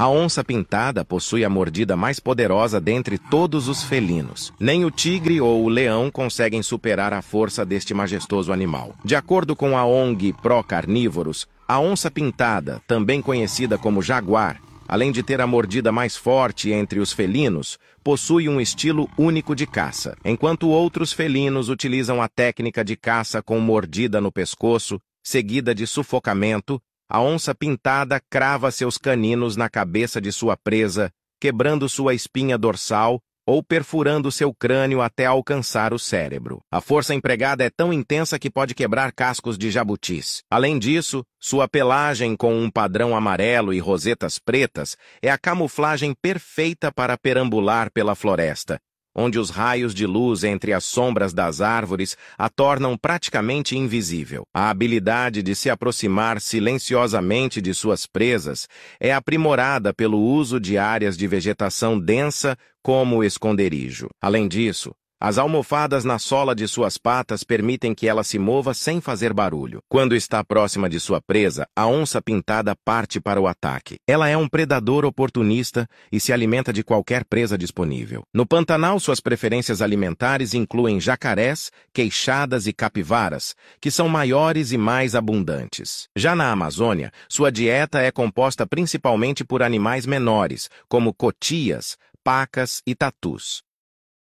A onça pintada possui a mordida mais poderosa dentre todos os felinos. Nem o tigre ou o leão conseguem superar a força deste majestoso animal. De acordo com a ONG Pro Carnívoros, a onça pintada, também conhecida como jaguar, além de ter a mordida mais forte entre os felinos, possui um estilo único de caça. Enquanto outros felinos utilizam a técnica de caça com mordida no pescoço, seguida de sufocamento, a onça pintada crava seus caninos na cabeça de sua presa, quebrando sua espinha dorsal ou perfurando seu crânio até alcançar o cérebro. A força empregada é tão intensa que pode quebrar cascos de jabutis. Além disso, sua pelagem com um padrão amarelo e rosetas pretas é a camuflagem perfeita para perambular pela floresta, onde os raios de luz entre as sombras das árvores a tornam praticamente invisível. A habilidade de se aproximar silenciosamente de suas presas é aprimorada pelo uso de áreas de vegetação densa como esconderijo. Além disso, as almofadas na sola de suas patas permitem que ela se mova sem fazer barulho. Quando está próxima de sua presa, a onça pintada parte para o ataque. Ela é um predador oportunista e se alimenta de qualquer presa disponível. No Pantanal, suas preferências alimentares incluem jacarés, queixadas e capivaras, que são maiores e mais abundantes. Já na Amazônia, sua dieta é composta principalmente por animais menores, como cotias, pacas e tatus.